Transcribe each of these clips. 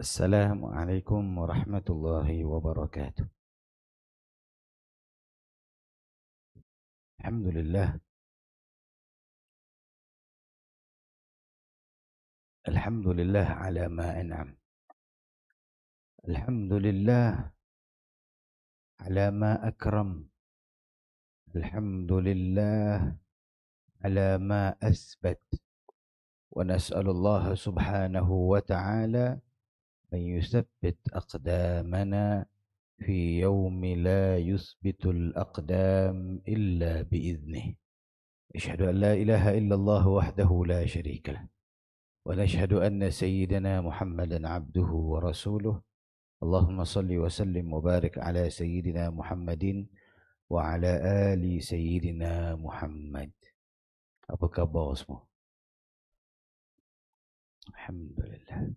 السلام عليكم ورحمة الله وبركاته الحمد لله الحمد لله على ما أنعم الحمد لله على ما أكرم الحمد لله على ما أثبت ونسأل الله سبحانه وتعالى من يثبت أقدامنا في يوم لا يثبت الأقدام إلا بإذنه أشهد أن لا إله إلا الله وحده لا شريك له ونشهد أن سيدنا محمدا عبده ورسوله اللهم صل وسلم وبارك على سيدنا محمد وعلى آل سيدنا محمد أبو khabar الحمد لله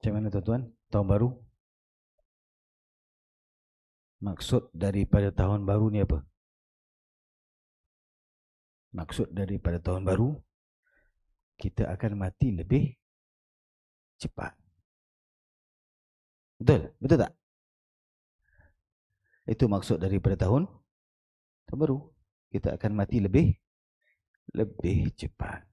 Macam mana tuan-tuan? Tahun baru? Maksud daripada tahun baru ni apa? Maksud daripada tahun baru, kita akan mati lebih cepat. Betul? Betul tak? Itu maksud daripada tahun tahun baru. Kita akan mati lebih lebih cepat.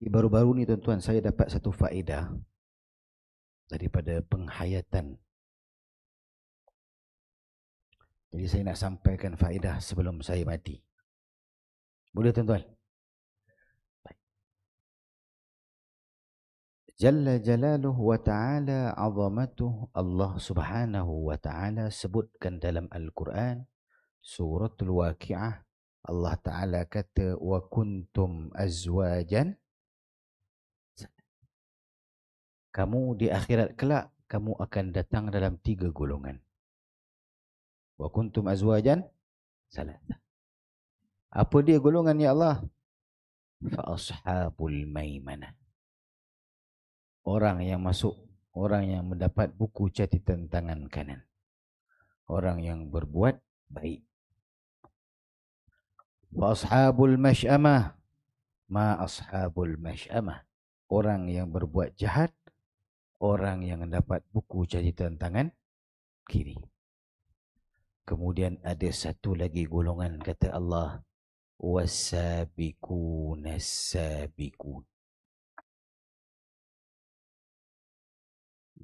Di baru-baru ni tuan-tuan saya dapat satu faedah daripada penghayatan. Jadi saya nak sampaikan faedah sebelum saya mati. Boleh tuan-tuan? Jalla jalaluhu wa ta'ala azamatuh Allah subhanahu wa ta'ala sebutkan dalam Al-Quran suratul waqi'ah Allah ta'ala kata wa kuntum azwajan kamu di akhirat kelak kamu akan datang dalam tiga golongan. Wa kuntum azwajan salasa. Apa dia golongan ya Allah? Fa ashabul maimana. Orang yang masuk, orang yang mendapat buku catatan tangan kanan. Orang yang berbuat baik. Fa ashabul mash'amah. Ma ashabul mash'amah. Orang yang berbuat jahat orang yang mendapat buku cerita tangan kiri. Kemudian ada satu lagi golongan kata Allah wasabiquna sabiqun.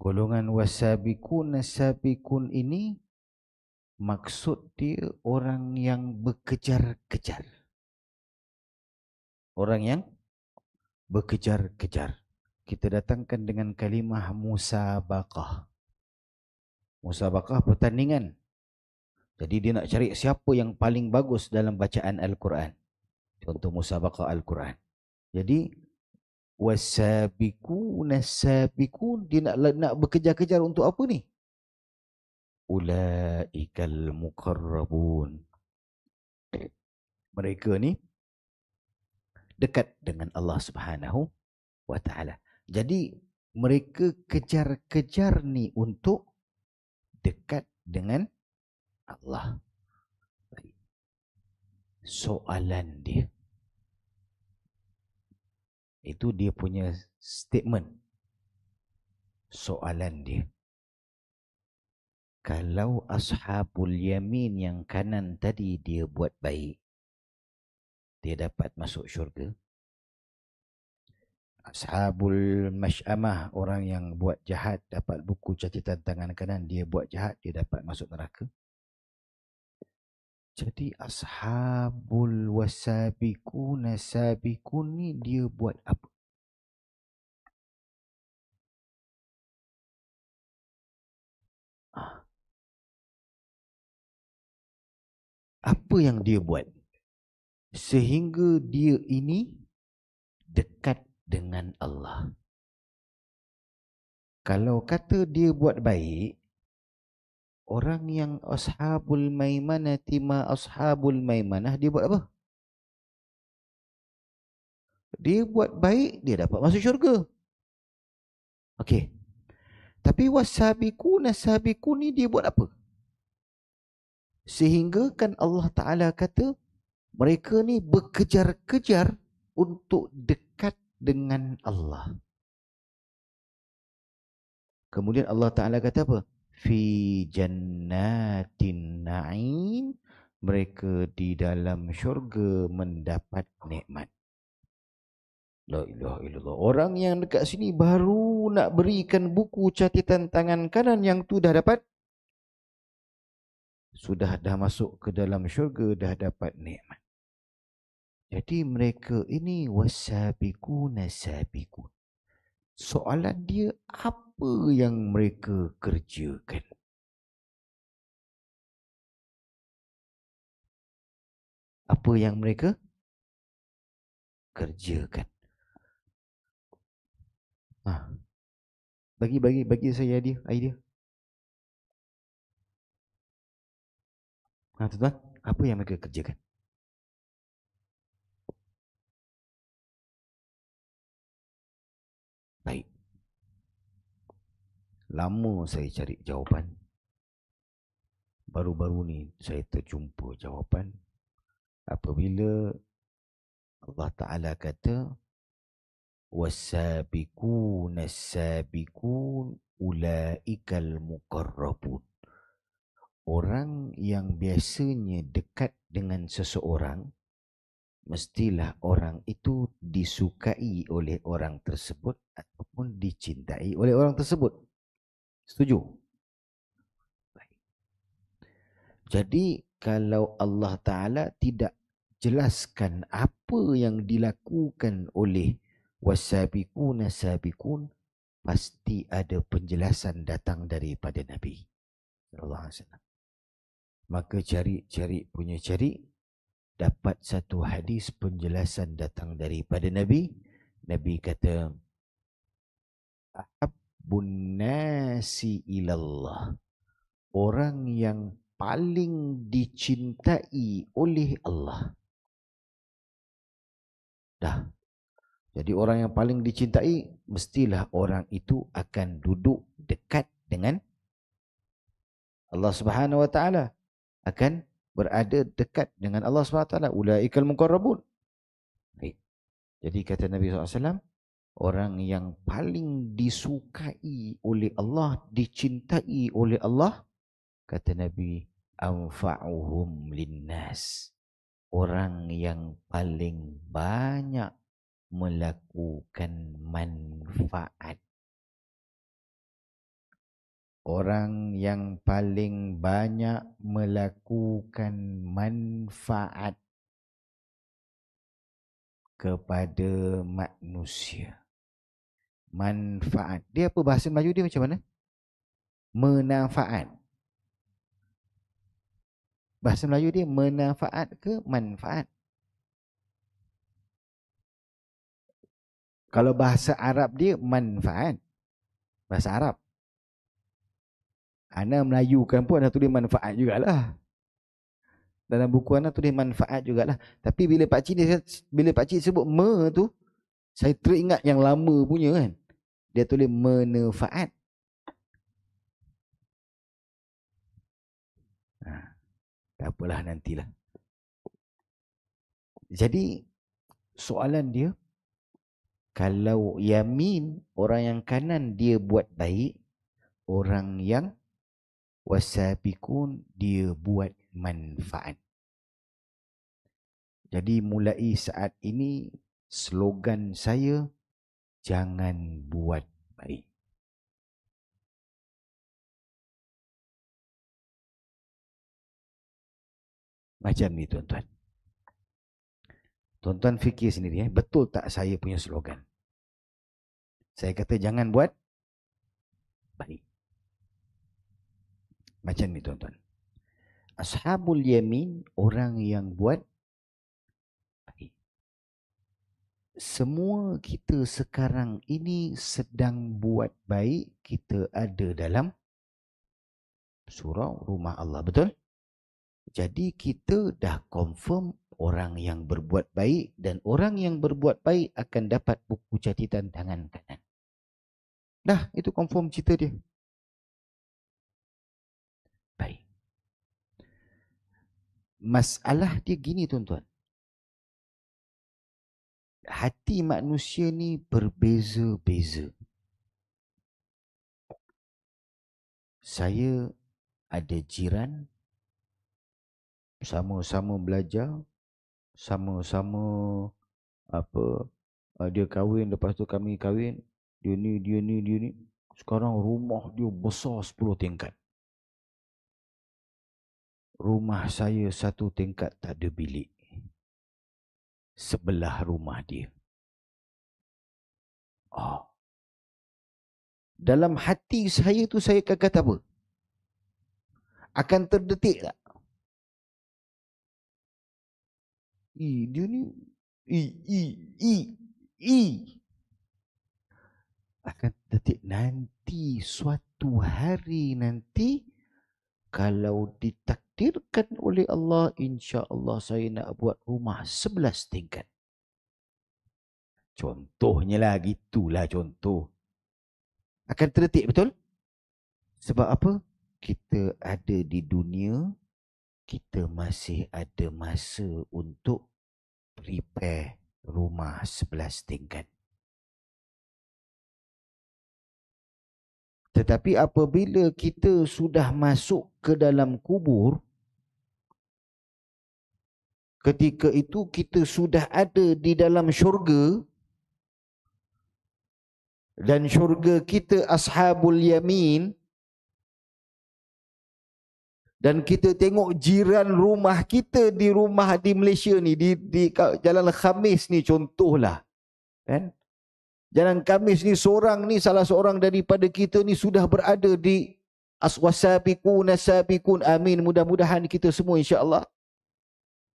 Golongan wasabiquna sabiqun ini maksud dia orang yang berkejar-kejar. Orang yang berkejar-kejar kita datangkan dengan kalimah musabakah. Musabakah pertandingan. Jadi dia nak cari siapa yang paling bagus dalam bacaan Al-Quran. Contoh musabakah Al-Quran. Jadi wasabiquna sabiqun dia nak nak bekerja kejar untuk apa ni? Ulaikal muqarrabun. Mereka ni dekat dengan Allah Subhanahu wa jadi mereka kejar-kejar ni untuk dekat dengan Allah. Soalan dia. Itu dia punya statement. Soalan dia. Kalau ashabul yamin yang kanan tadi dia buat baik. Dia dapat masuk syurga. Ashabul Mash'amah orang yang buat jahat dapat buku catatan tangan kanan dia buat jahat dia dapat masuk neraka. Jadi Ashabul Wasabiqun Sabiqun ni dia buat apa? Ah. Apa yang dia buat? Sehingga dia ini dekat dengan Allah. Kalau kata dia buat baik, orang yang ashabul maimanah tima ashabul maimanah dia buat apa? Dia buat baik, dia dapat masuk syurga. Okey. Tapi wasabiku nasabiku ni dia buat apa? Sehingga kan Allah Ta'ala kata mereka ni berkejar-kejar untuk dekat dengan Allah. Kemudian Allah Taala kata apa? Fi jannatin na'im mereka di dalam syurga mendapat nikmat. La ilaha illallah. Orang yang dekat sini baru nak berikan buku catatan tangan kanan yang tu dah dapat sudah dah masuk ke dalam syurga dah dapat nikmat. Jadi mereka ini wasabiku nasabiku. Soalan dia apa yang mereka kerjakan? Apa yang mereka kerjakan? Ha. Bagi bagi bagi saya dia idea. Ha tuan, apa yang mereka kerjakan? Lama saya cari jawapan. Baru-baru ni saya terjumpa jawapan. Apabila Allah Ta'ala kata, وَالسَّابِكُونَ السَّابِكُونَ أُولَٰئِكَ الْمُقَرَّبُونَ Orang yang biasanya dekat dengan seseorang, mestilah orang itu disukai oleh orang tersebut ataupun dicintai oleh orang tersebut. Setuju? Baik. Jadi kalau Allah Ta'ala tidak jelaskan apa yang dilakukan oleh wasabikuna sabikun pasti ada penjelasan datang daripada Nabi sallallahu alaihi wasallam maka cari-cari punya cari dapat satu hadis penjelasan datang daripada Nabi Nabi kata bunasi ilallah orang yang paling dicintai oleh Allah. Dah. Jadi orang yang paling dicintai mestilah orang itu akan duduk dekat dengan Allah Subhanahu Wa Taala akan berada dekat dengan Allah Subhanahu Wa Taala ulaiikal muqarrabun. Baik. Jadi kata Nabi SAW alaihi orang yang paling disukai oleh Allah, dicintai oleh Allah, kata Nabi, anfa'uhum linnas. Orang yang paling banyak melakukan manfaat. Orang yang paling banyak melakukan manfaat kepada manusia manfaat. Dia apa bahasa Melayu dia macam mana? Menafaat. Bahasa Melayu dia menafaat ke manfaat? Kalau bahasa Arab dia manfaat. Bahasa Arab. Ana Melayu kan pun ana tulis manfaat jugalah. Dalam buku ana tulis manfaat jugalah. Tapi bila pak cik ni bila pak cik sebut me tu saya teringat yang lama punya kan dia tulis menefaat. Ha, tak apalah nantilah. Jadi soalan dia, kalau yamin orang yang kanan dia buat baik, orang yang wasabikun dia buat manfaat. Jadi mulai saat ini slogan saya jangan buat baik. Macam ni tuan-tuan. Tuan-tuan fikir sendiri eh, betul tak saya punya slogan? Saya kata jangan buat baik. Macam ni tuan-tuan. Ashabul yamin orang yang buat baik semua kita sekarang ini sedang buat baik kita ada dalam surau rumah Allah betul jadi kita dah confirm orang yang berbuat baik dan orang yang berbuat baik akan dapat buku catatan tangan kanan dah itu confirm cerita dia baik masalah dia gini tuan-tuan hati manusia ni berbeza-beza. Saya ada jiran sama-sama belajar, sama-sama apa ah, dia kahwin lepas tu kami kahwin, dia ni dia ni dia ni sekarang rumah dia besar 10 tingkat. Rumah saya satu tingkat tak ada bilik sebelah rumah dia. Oh. Dalam hati saya tu saya akan kata apa? Akan terdetik tak? I, dia ni i i i i akan detik nanti suatu hari nanti kalau ditak ditakdirkan oleh Allah, insya-Allah saya nak buat rumah sebelas tingkat. Contohnya lah gitulah contoh. Akan tertik betul? Sebab apa? Kita ada di dunia, kita masih ada masa untuk prepare rumah sebelas tingkat. Tetapi apabila kita sudah masuk ke dalam kubur, ketika itu kita sudah ada di dalam syurga dan syurga kita ashabul yamin dan kita tengok jiran rumah kita di rumah di Malaysia ni di, di jalan Khamis ni contohlah kan eh? jalan Khamis ni seorang ni salah seorang daripada kita ni sudah berada di aswasabiqun sabiqun amin mudah-mudahan kita semua insya-Allah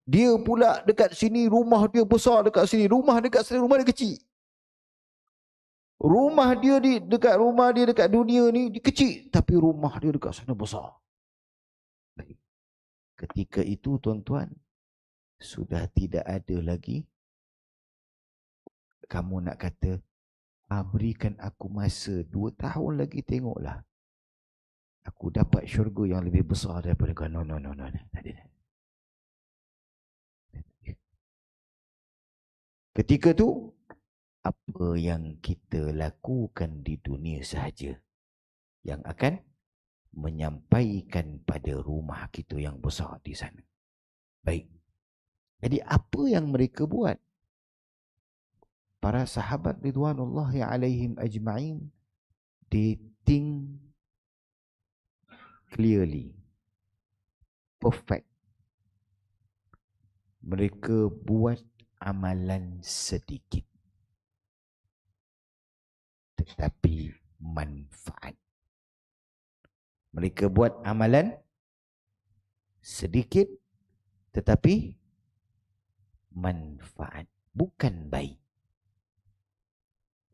dia pula dekat sini rumah dia besar dekat sini. Rumah dekat sini rumah dia kecil. Rumah dia di dekat rumah dia dekat dunia ni dia kecil tapi rumah dia dekat sana besar. Baik. Ketika itu tuan-tuan sudah tidak ada lagi kamu nak kata ah, berikan aku masa dua tahun lagi tengoklah aku dapat syurga yang lebih besar daripada kau. No, no, no, no. Tak ada. Ketika tu apa yang kita lakukan di dunia sahaja yang akan menyampaikan pada rumah kita yang besar di sana. Baik. Jadi apa yang mereka buat? Para sahabat ridwanullahi alaihim ajma'in they think clearly perfect mereka buat amalan sedikit tetapi manfaat mereka buat amalan sedikit tetapi manfaat bukan baik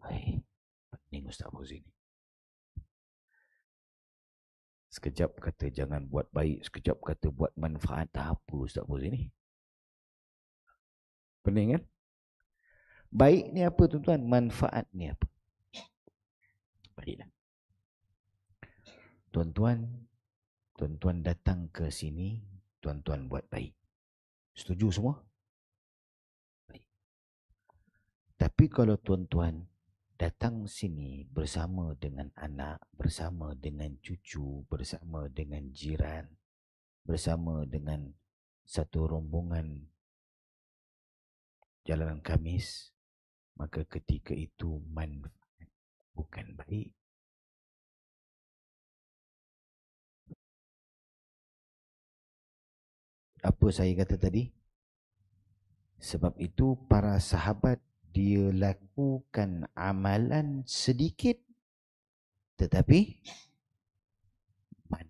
Baik, ini ustaz Fauzi sekejap kata jangan buat baik sekejap kata buat manfaat tak apa ustaz Fauzi ni Pening kan? Baik ni apa tuan-tuan? Manfaat ni apa? Baiklah. Tuan-tuan, tuan-tuan datang ke sini, tuan-tuan buat baik. Setuju semua? Baik. Tapi kalau tuan-tuan datang sini bersama dengan anak, bersama dengan cucu, bersama dengan jiran, bersama dengan satu rombongan jalanan Kamis, maka ketika itu manfaat bukan baik. Apa saya kata tadi? Sebab itu para sahabat dia lakukan amalan sedikit tetapi manfaat.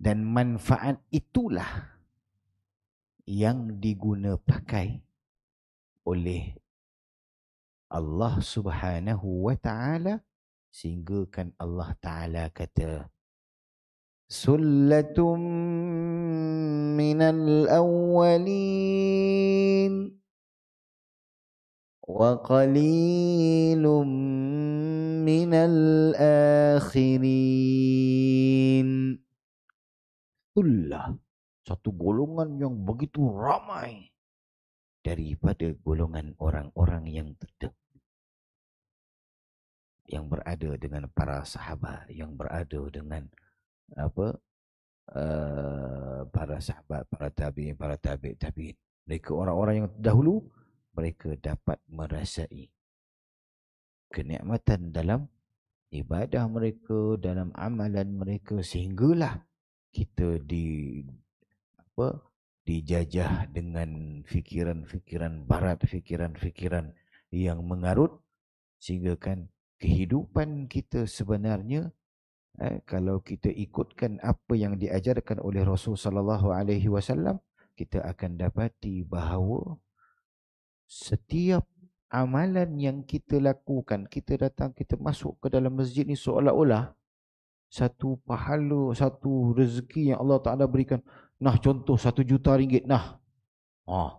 Dan manfaat itulah yang diguna pakai oleh Allah Subhanahu wa taala sehingga kan Allah taala kata sullatum minal awwalin wa qalilum minal akhirin sullatum satu golongan yang begitu ramai daripada golongan orang-orang yang terdekat yang berada dengan para sahabat yang berada dengan apa uh, para sahabat para tabi para tabi' tabi'in mereka orang-orang yang dahulu mereka dapat merasai kenikmatan dalam ibadah mereka dalam amalan mereka sehinggalah kita di apa dijajah dengan fikiran-fikiran barat, fikiran-fikiran yang mengarut sehingga kan kehidupan kita sebenarnya eh, kalau kita ikutkan apa yang diajarkan oleh Rasul sallallahu alaihi wasallam kita akan dapati bahawa setiap amalan yang kita lakukan kita datang kita masuk ke dalam masjid ni seolah-olah satu pahala satu rezeki yang Allah Taala berikan Nah contoh satu juta ringgit nah. wah ha.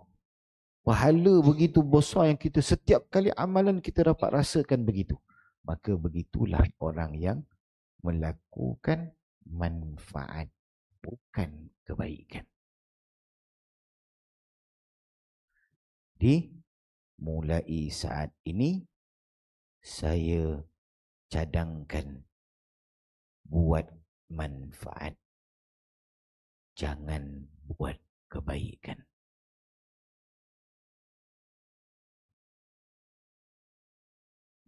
Pahala begitu besar yang kita setiap kali amalan kita dapat rasakan begitu. Maka begitulah orang yang melakukan manfaat bukan kebaikan. Jadi mulai saat ini saya cadangkan buat manfaat jangan buat kebaikan.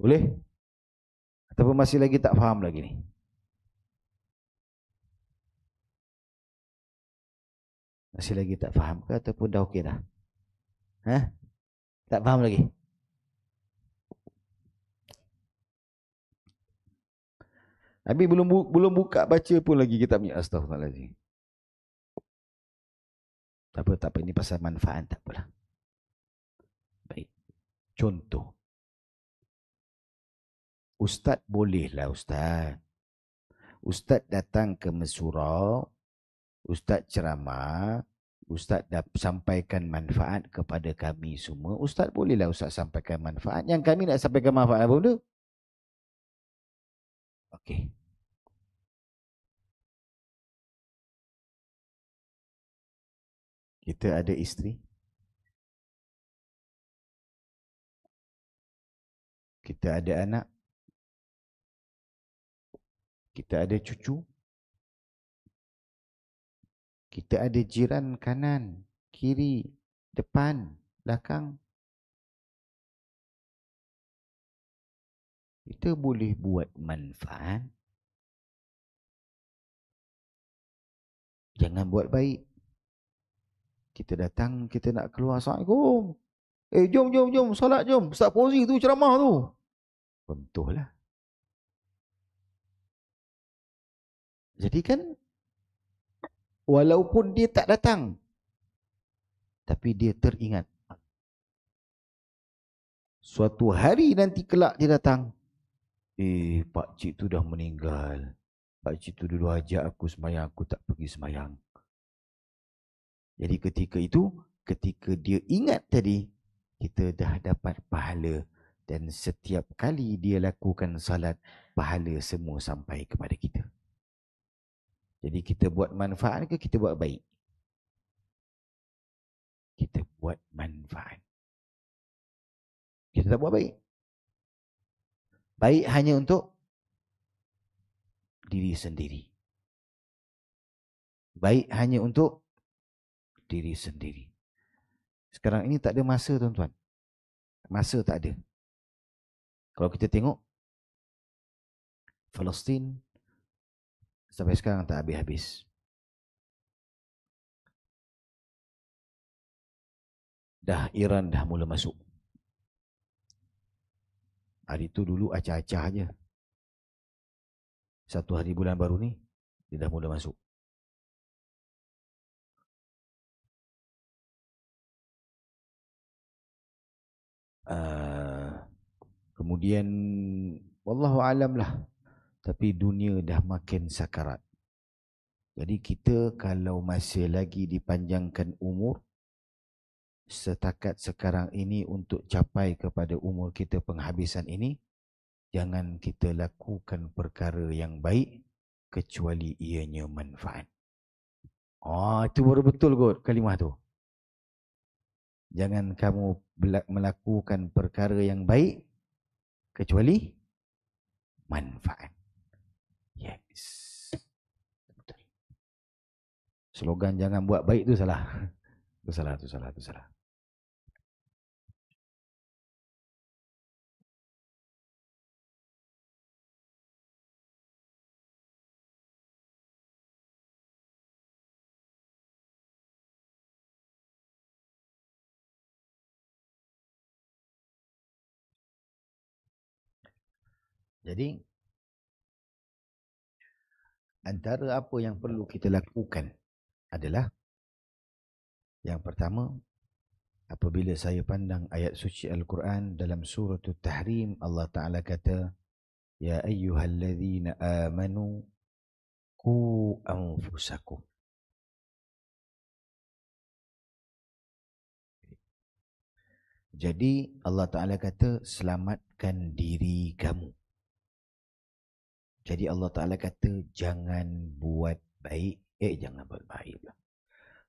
Boleh? Atau masih lagi tak faham lagi ni? Masih lagi tak faham ke ataupun dah okey dah? Ha? Tak faham lagi? Habis belum bu- belum buka baca pun lagi kitab ni Astaghfirullahaladzim. Tak apa, tak apa. Ini pasal manfaat, tak apalah. Baik. Contoh. Ustaz bolehlah Ustaz. Ustaz datang ke Mesura, Ustaz ceramah, Ustaz dah sampaikan manfaat kepada kami semua. Ustaz bolehlah Ustaz sampaikan manfaat. Yang kami nak sampaikan manfaat apa benda? Okey. Kita ada isteri. Kita ada anak. Kita ada cucu. Kita ada jiran kanan, kiri, depan, belakang. Kita boleh buat manfaat. Jangan buat baik kita datang kita nak keluar assalamualaikum eh jom jom jom solat jom ustaz Fauzi tu ceramah tu bentuhlah jadi kan walaupun dia tak datang tapi dia teringat suatu hari nanti kelak dia datang eh pak cik tu dah meninggal pak cik tu dulu ajak aku semayang aku tak pergi semayang jadi ketika itu, ketika dia ingat tadi, kita dah dapat pahala dan setiap kali dia lakukan salat, pahala semua sampai kepada kita. Jadi kita buat manfaat ke kita buat baik? Kita buat manfaat. Kita tak buat baik. Baik hanya untuk diri sendiri. Baik hanya untuk diri sendiri. Sekarang ini tak ada masa tuan-tuan. Masa tak ada. Kalau kita tengok Palestin sampai sekarang tak habis-habis. Dah Iran dah mula masuk. Hari itu dulu acah-acah aja. Satu hari bulan baru ni dia dah mula masuk. Eh, kemudian wallahu alam lah tapi dunia dah makin sakarat jadi kita kalau masih lagi dipanjangkan umur setakat sekarang ini untuk capai kepada umur kita penghabisan ini jangan kita lakukan perkara yang baik kecuali ianya manfaat. Ah oh, itu baru betul kot kalimah tu jangan kamu melakukan perkara yang baik kecuali manfaat. Yes. Betul. Slogan jangan buat baik tu salah. Tu salah, tu salah, tu salah. Jadi antara apa yang perlu kita lakukan adalah yang pertama apabila saya pandang ayat suci Al-Quran dalam surah Tahrim Allah Taala kata ya ayyuhallazina amanu ku anfusakum Jadi Allah Taala kata selamatkan diri kamu jadi Allah Ta'ala kata, jangan buat baik. Eh, jangan buat baik lah.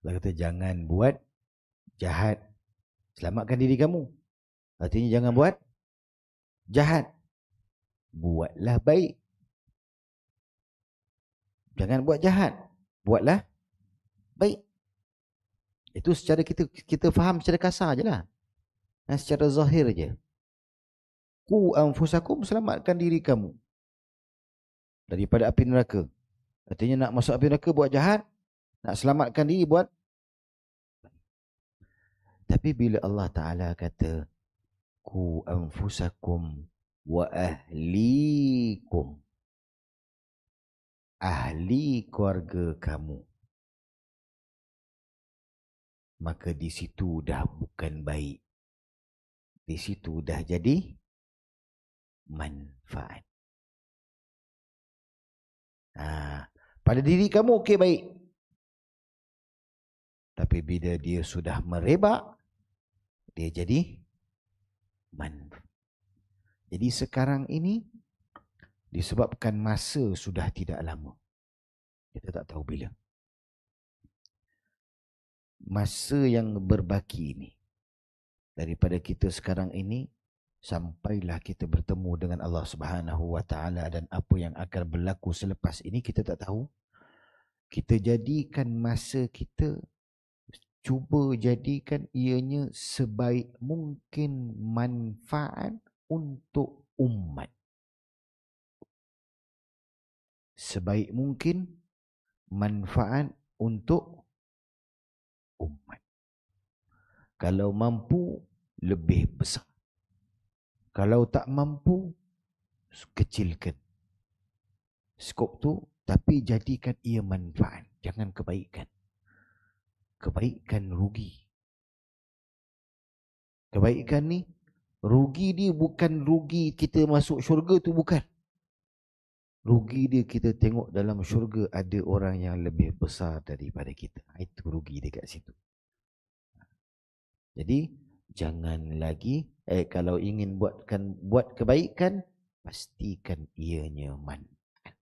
Allah kata, jangan buat jahat. Selamatkan diri kamu. Artinya jangan hmm. buat jahat. Buatlah baik. Jangan buat jahat. Buatlah baik. Itu secara kita kita faham secara kasar je lah. Dan ha, secara zahir je. Ku anfusakum selamatkan diri kamu daripada api neraka. Artinya nak masuk api neraka buat jahat, nak selamatkan diri buat. Tapi bila Allah Ta'ala kata, Ku anfusakum wa ahlikum. Ahli keluarga kamu. Maka di situ dah bukan baik. Di situ dah jadi manfaat. Ha, pada diri kamu okey baik. Tapi bila dia sudah merebak, dia jadi man. Jadi sekarang ini, disebabkan masa sudah tidak lama. Kita tak tahu bila. Masa yang berbaki ini, daripada kita sekarang ini, sampailah kita bertemu dengan Allah Subhanahu wa dan apa yang akan berlaku selepas ini kita tak tahu kita jadikan masa kita cuba jadikan ianya sebaik mungkin manfaat untuk umat sebaik mungkin manfaat untuk umat kalau mampu lebih besar kalau tak mampu, kecilkan skop tu tapi jadikan ia manfaat. Jangan kebaikan. Kebaikan rugi. Kebaikan ni, rugi dia bukan rugi kita masuk syurga tu bukan. Rugi dia kita tengok dalam syurga ada orang yang lebih besar daripada kita. Ha, itu rugi dia kat situ. Ha. Jadi, jangan lagi Eh, kalau ingin buatkan buat kebaikan, pastikan ianya manfaat.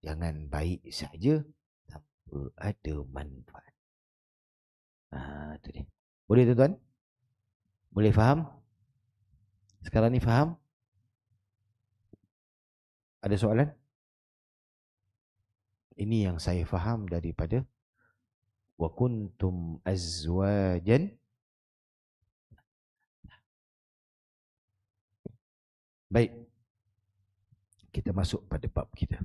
Jangan baik saja tanpa ada manfaat. Ah, ha, tu dia. Boleh tuan-tuan? Boleh faham? Sekarang ni faham? Ada soalan? Ini yang saya faham daripada wa kuntum azwajan Baik. Kita masuk pada bab kita.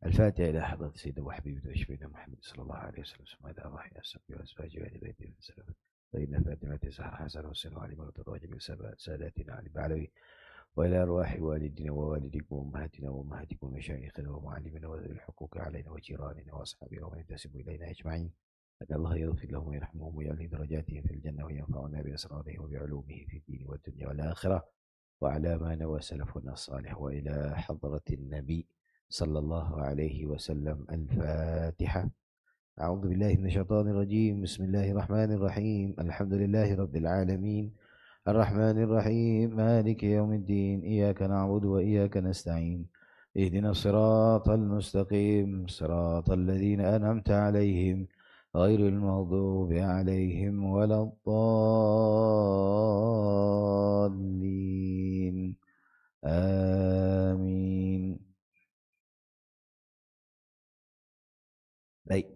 الفاتحة إلى حضرة سيدنا وحبيبنا وشفينا محمد صلى الله عليه وسلم سمع الله يا سبي وأزواجه وأهل بيته وسلم فإن فاتمة صح حسن وسلم علي مرضى وجميع ساداتنا علي بعلوي وإلى أرواح والدنا ووالدكم وأمهاتنا وأمهاتكم ومشايخنا ومعلمنا وذوي الحقوق علينا وجيراننا وأصحابنا ومن ينتسب إلينا أجمعين أن الله يغفر لهم ويرحمهم ويعلي درجاتهم في الجنة وينفعنا بأسراره وبعلومه في الدين والدنيا والآخرة وعلى ما نوى سلفنا الصالح وإلى حضرة النبي صلى الله عليه وسلم الفاتحة أعوذ بالله من الشيطان الرجيم بسم الله الرحمن الرحيم الحمد لله رب العالمين الرحمن الرحيم مالك يوم الدين إياك نعبد وإياك نستعين اهدنا الصراط المستقيم صراط الذين أنعمت عليهم غير المغضوب عليهم ولا الضالين آمين Baik,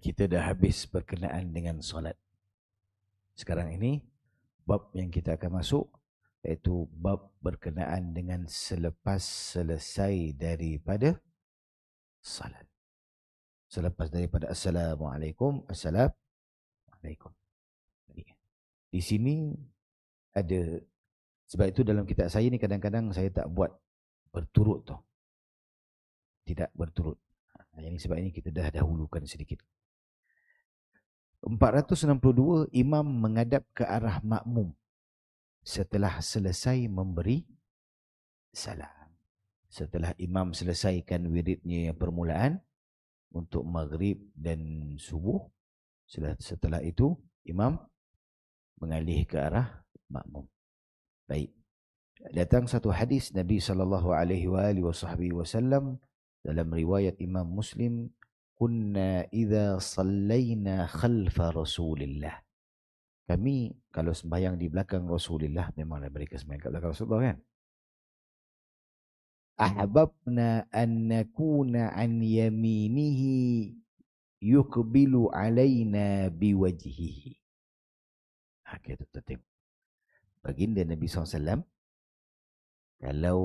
kita dah habis berkenaan dengan solat. Sekarang ini, bab yang kita akan masuk iaitu bab berkenaan dengan selepas selesai daripada solat selepas daripada assalamualaikum assalamualaikum di sini ada sebab itu dalam kitab saya ni kadang-kadang saya tak buat berturut tu tidak berturut ini ha, sebab ini kita dah dahulukan sedikit 462 imam menghadap ke arah makmum setelah selesai memberi salam setelah imam selesaikan wiridnya yang permulaan untuk maghrib dan subuh. Setelah, itu, imam mengalih ke arah makmum. Baik. Datang satu hadis Nabi saw dalam riwayat Imam Muslim, Kuna idza sallayna khalfa Rasulillah." Kami kalau sembahyang di belakang Rasulullah memanglah mereka sembahyang kat belakang Rasulullah kan. أحببنا أن نكون عن يمينه يقبل علينا بوجهه Hakikat tu tertib. Baginda Nabi SAW, kalau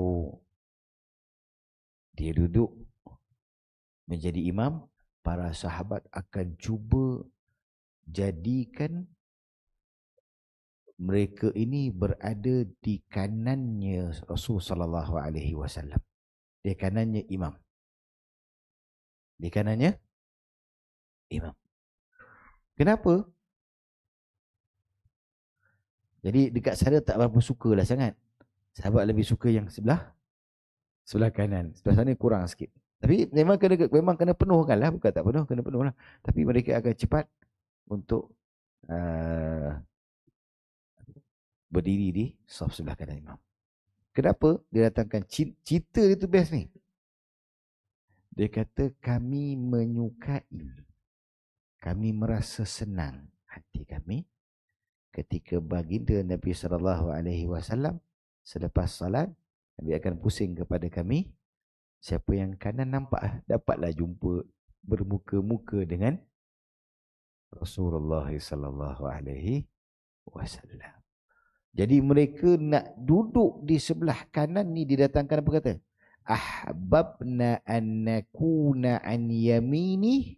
dia duduk menjadi imam, para sahabat akan cuba jadikan mereka ini berada di kanannya Rasul sallallahu alaihi wasallam. Di kanannya imam. Di kanannya imam. Kenapa? Jadi dekat sana tak berapa sukalah sangat. Sahabat lebih suka yang sebelah sebelah kanan. Sebelah sana kurang sikit. Tapi memang kena memang kena penuhkan lah. Bukan tak penuh, kena penuh Tapi mereka agak cepat untuk uh, berdiri di sof sebelah kanan imam. Kenapa dia datangkan cerita dia tu best ni? Dia kata kami menyukai kami merasa senang hati kami ketika baginda Nabi sallallahu alaihi wasallam selepas salat Nabi akan pusing kepada kami siapa yang kanan nampak ah, dapatlah jumpa bermuka-muka dengan Rasulullah sallallahu alaihi wasallam. Jadi mereka nak duduk di sebelah kanan ni didatangkan apa kata? Ahbabna an nakuna an yamini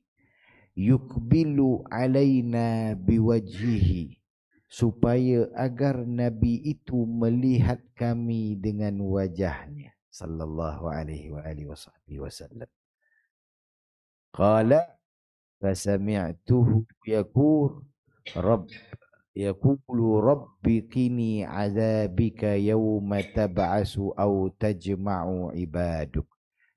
yukbilu alaina biwajihi supaya agar nabi itu melihat kami dengan wajahnya sallallahu alaihi wa alihi wasallam qala fasami'tuhu yaqul rabb yaqulu rabbikini azabika yawma tab'asu aw tajma'u ibaduk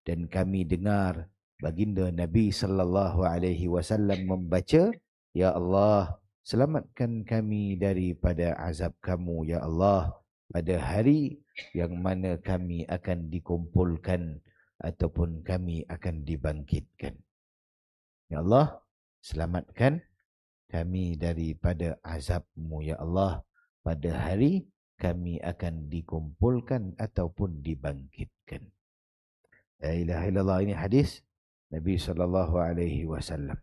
dan kami dengar baginda nabi sallallahu alaihi wasallam membaca ya allah selamatkan kami daripada azab kamu ya allah pada hari yang mana kami akan dikumpulkan ataupun kami akan dibangkitkan ya allah selamatkan kami daripada azabmu ya Allah pada hari kami akan dikumpulkan ataupun dibangkitkan. La ilaha illallah ini hadis Nabi sallallahu alaihi wasallam.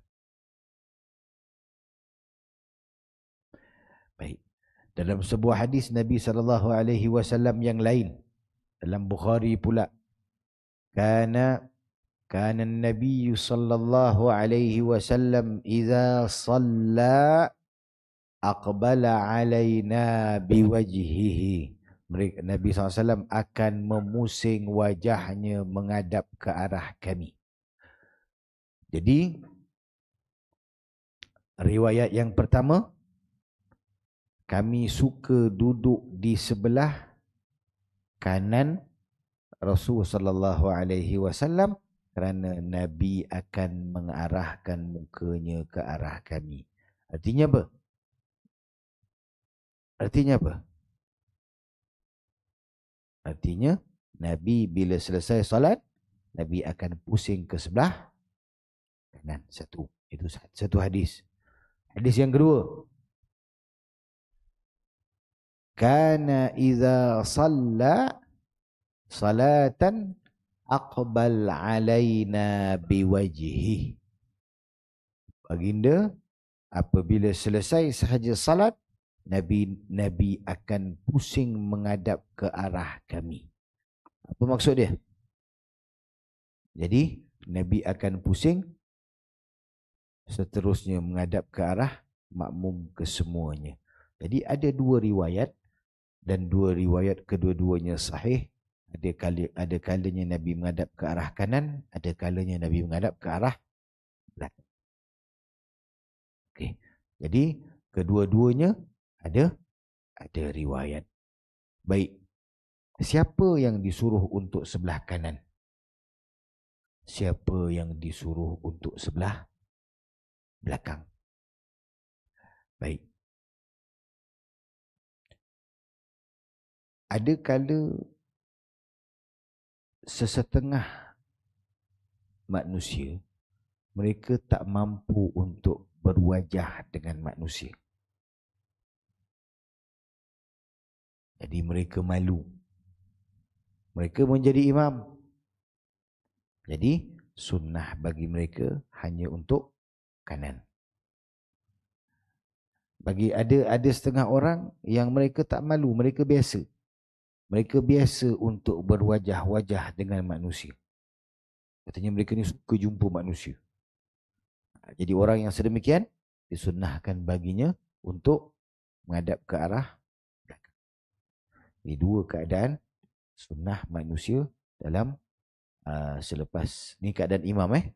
Baik. Dalam sebuah hadis Nabi sallallahu alaihi wasallam yang lain dalam Bukhari pula kana كان النبي صلى الله عليه وسلم إذا صلى أقبل علينا بوجهه Nabi SAW akan memusing wajahnya menghadap ke arah kami. Jadi, riwayat yang pertama, kami suka duduk di sebelah kanan Rasulullah SAW kerana Nabi akan mengarahkan mukanya ke arah kami. Artinya apa? Artinya apa? Artinya Nabi bila selesai solat, Nabi akan pusing ke sebelah kanan. Satu. Itu satu hadis. Hadis yang kedua. Kana iza salla salatan aqbal alaina biwajhi baginda apabila selesai sahaja salat nabi nabi akan pusing menghadap ke arah kami apa maksud dia jadi nabi akan pusing seterusnya menghadap ke arah makmum kesemuanya jadi ada dua riwayat dan dua riwayat kedua-duanya sahih ada kali ada kalanya nabi menghadap ke arah kanan ada kalanya nabi menghadap ke arah belakang okey jadi kedua-duanya ada ada riwayat baik siapa yang disuruh untuk sebelah kanan siapa yang disuruh untuk sebelah belakang baik ada kala sesetengah manusia mereka tak mampu untuk berwajah dengan manusia. Jadi mereka malu. Mereka menjadi imam. Jadi sunnah bagi mereka hanya untuk kanan. Bagi ada ada setengah orang yang mereka tak malu, mereka biasa. Mereka biasa untuk berwajah-wajah dengan manusia. Katanya mereka ni suka jumpa manusia. Ha, jadi orang yang sedemikian disunnahkan baginya untuk menghadap ke arah belakang. Ini dua keadaan sunnah manusia dalam uh, selepas ni keadaan imam eh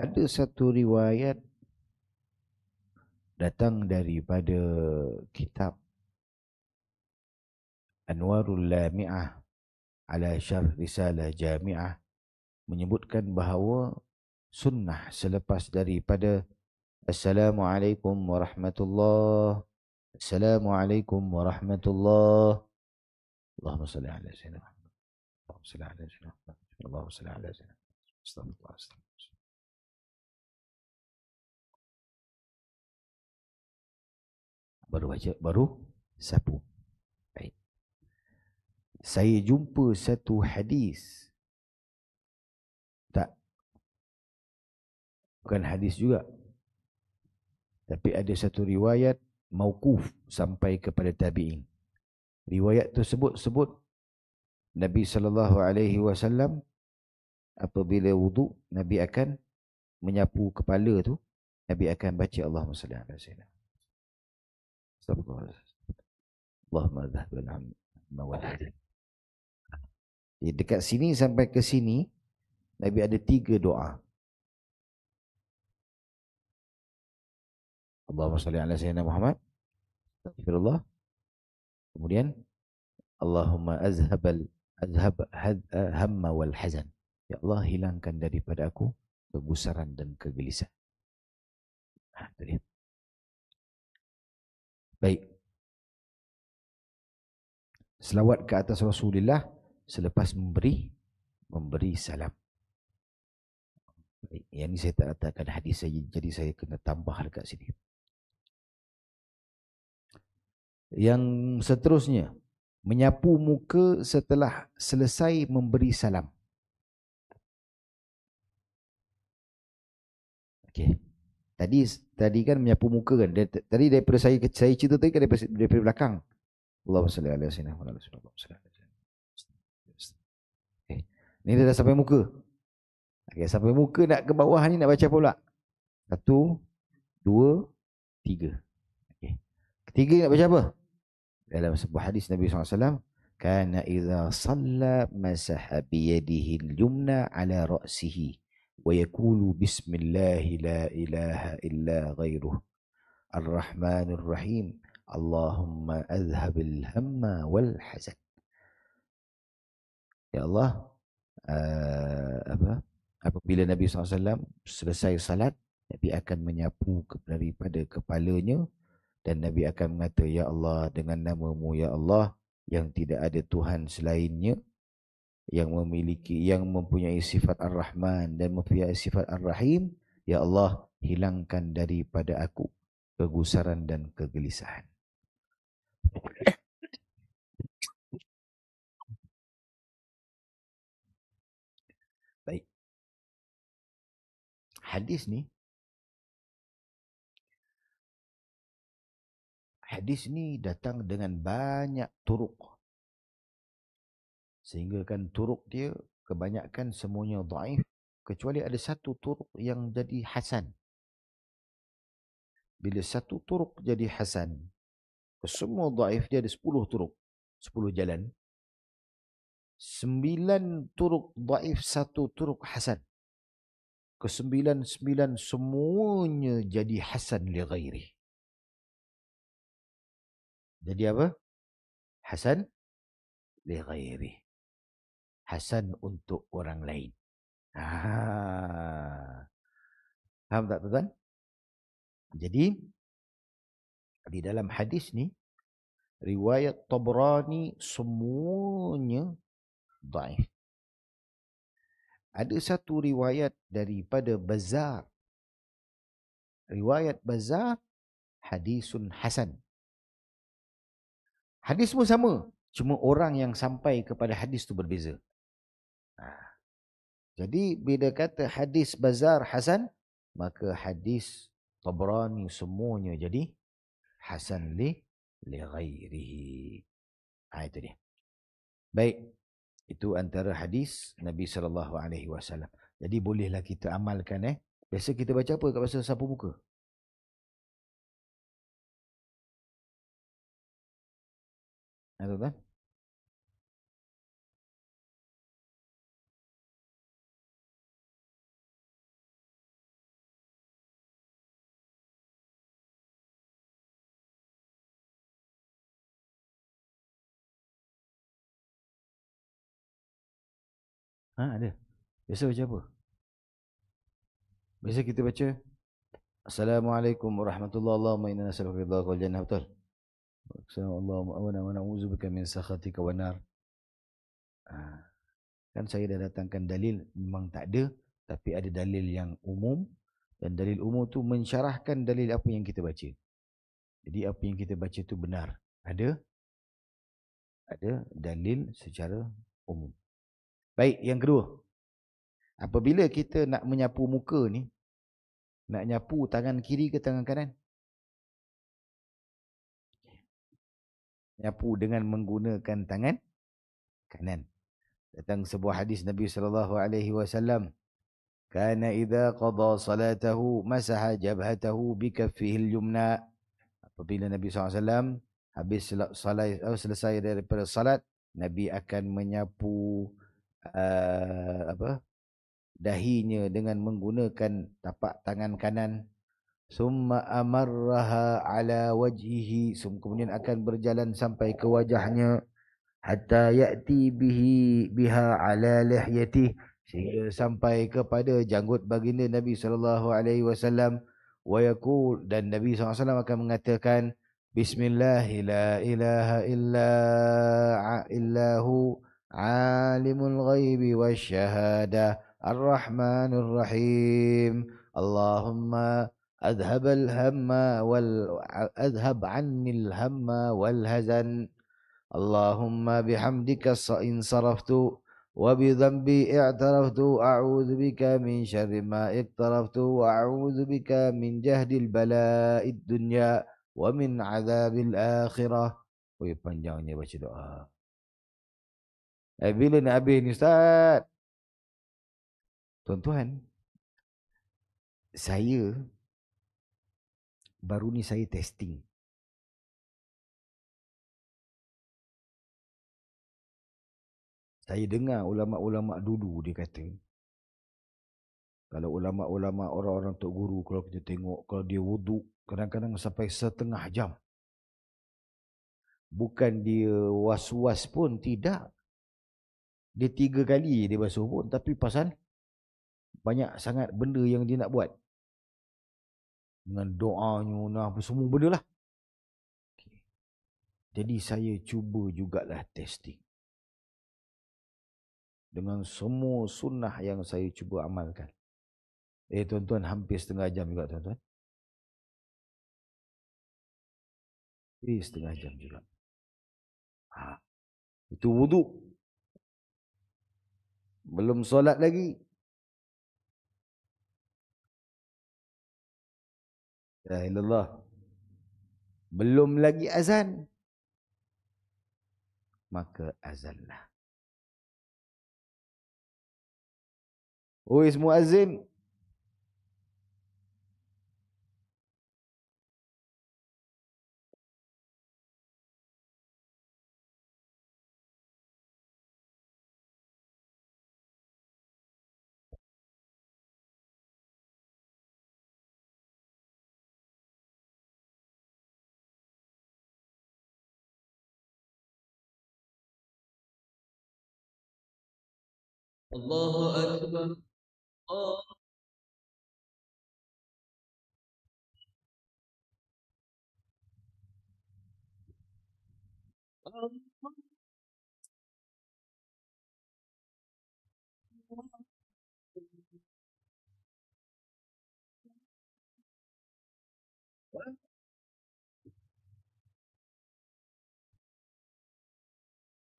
ada satu riwayat datang daripada kitab Anwarul Lami'ah ala syarh risalah jami'ah menyebutkan bahawa sunnah selepas daripada Assalamualaikum warahmatullahi Assalamualaikum warahmatullahi Allahumma salli ala sayyidina Muhammad Allahumma salli ala sayyidina Muhammad Allahumma salli ala sayyidina Muhammad Astagfirullah baru baca baru sapu baik saya jumpa satu hadis tak bukan hadis juga tapi ada satu riwayat mauquf sampai kepada tabiin riwayat tu sebut sebut Nabi sallallahu alaihi wasallam apabila wuduk Nabi akan menyapu kepala tu Nabi akan baca Allahumma salli ala sayyidina استغفر الله اللهم ذهب العم dekat sini sampai ke sini Nabi ada tiga doa Allahumma salli ala sayyidina Muhammad astaghfirullah kemudian Allahumma azhab al azhab eh, hamma wal hazan ya Allah hilangkan daripada aku kegusaran dan kegelisahan Ah, itu Baik. Selawat ke atas Rasulullah selepas memberi memberi salam. Baik. Yang ini saya tak katakan hadis saya, jadi saya kena tambah dekat sini. Yang seterusnya, menyapu muka setelah selesai memberi salam. Okay. Tadi tadi kan menyapu muka kan. Tadi daripada saya saya cerita tadi kan daripada, daripada belakang. Allah SWT. Allah SWT. Allah SWT. Allah SWT. Ni dia dah sampai muka. Okay, sampai muka nak ke bawah ni nak baca pula? Satu, dua, tiga. Okay. Ketiga nak baca apa? Dalam sebuah hadis Nabi SAW. Kana iza salla masaha biyadihin yumna ala ra'sihi. ويقول بسم الله لا إله إلا غيره الرحمن الرحيم اللهم أذهب الهم والحزن يا الله أبا Apabila Nabi SAW selesai salat, Nabi akan menyapu daripada kepalanya dan Nabi akan mengata, Ya Allah, dengan namamu, Ya Allah, yang tidak ada Tuhan selainnya, yang memiliki yang mempunyai sifat Ar-Rahman dan mempunyai sifat Ar-Rahim ya Allah hilangkan daripada aku kegusaran dan kegelisahan baik hadis ni hadis ni datang dengan banyak turuk sehingga kan turuk dia kebanyakan semuanya dhaif kecuali ada satu turuk yang jadi hasan bila satu turuk jadi hasan semua dhaif dia ada 10 turuk 10 jalan 9 turuk dhaif satu turuk hasan kesembilan sembilan semuanya jadi hasan li ghairi jadi apa hasan li ghairi hasan untuk orang lain. Ah. Faham tak tuan? Jadi di dalam hadis ni riwayat Tabrani semuanya daif. Ada satu riwayat daripada Bazar. Riwayat Bazar hadisun hasan. Hadis pun sama, cuma orang yang sampai kepada hadis tu berbeza. Ha. Jadi bila kata hadis bazar hasan maka hadis tabrani semuanya jadi hasan li li ghairihi. Ha, itu dia. Baik. Itu antara hadis Nabi sallallahu alaihi wasallam. Jadi bolehlah kita amalkan eh. Biasa kita baca apa kat masa sapu muka? Ada ha, tak? Ha, ada. Biasa baca apa? Biasa kita baca Assalamualaikum warahmatullahi wabarakatuh. Inna nas'aluka ridha wal jannah. Betul. Assalamualaikum wa ana na'udzubika min sakhatika wan nar. Ha. Kan saya dah datangkan dalil memang tak ada tapi ada dalil yang umum dan dalil umum tu mensyarahkan dalil apa yang kita baca. Jadi apa yang kita baca tu benar. Ada ada dalil secara umum. Baik, yang kedua. Apabila kita nak menyapu muka ni, nak nyapu tangan kiri ke tangan kanan? Nyapu dengan menggunakan tangan kanan. Datang sebuah hadis Nabi sallallahu alaihi wasallam, "Kana idza qada salatahu masaha jabhatahu bi kaffihi al-yumna." Apabila Nabi SAW habis salai, eh, selesai daripada salat, Nabi akan menyapu uh, apa dahinya dengan menggunakan tapak tangan kanan summa amarraha ala wajhihi sum kemudian akan berjalan sampai ke wajahnya hatta ya'ti bihi biha ala lihyati sehingga sampai kepada janggut baginda Nabi sallallahu alaihi wasallam wa yaqul dan Nabi sallallahu alaihi wasallam akan mengatakan bismillah la ilaha illa illahu عالم الغيب والشهادة الرحمن الرحيم اللهم أذهب الهم وال أذهب عني الهم والهزن اللهم بحمدك انصرفت وبذنبي اعترفت أعوذ بك من شر ما اقترفت وأعوذ بك من جهد البلاء الدنيا ومن عذاب الآخرة ويبقى بشدوها Eh, bila nak habis ni Ustaz? Tuan-tuan, saya baru ni saya testing. Saya dengar ulama-ulama dulu dia kata, kalau ulama-ulama orang-orang tok guru kalau kita tengok kalau dia wuduk kadang-kadang sampai setengah jam. Bukan dia was-was pun tidak, dia tiga kali dia basuh pun tapi pasal banyak sangat benda yang dia nak buat dengan doanya dan apa semua benda lah okay. jadi saya cuba jugalah testing dengan semua sunnah yang saya cuba amalkan eh tuan-tuan hampir setengah jam juga tuan-tuan hampir eh, setengah jam juga ha. itu wuduk belum solat lagi. Ya Allah. Belum lagi azan. Maka azanlah. Oi semua azim. Allahu Ekber. Allah.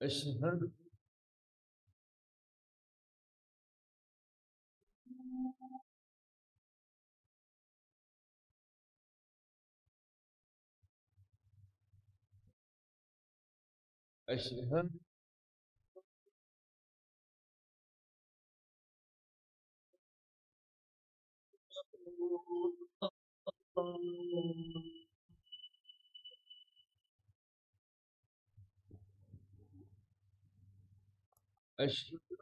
أشهد أشهر أشهر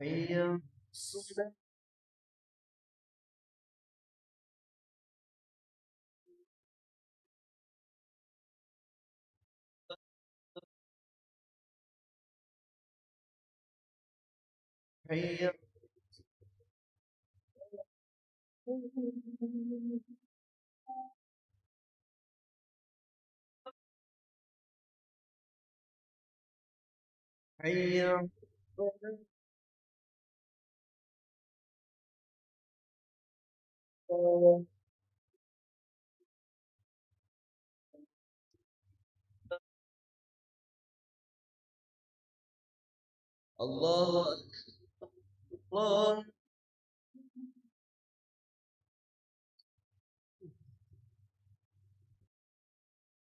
هي السفلى هي هيا الله أكبر الله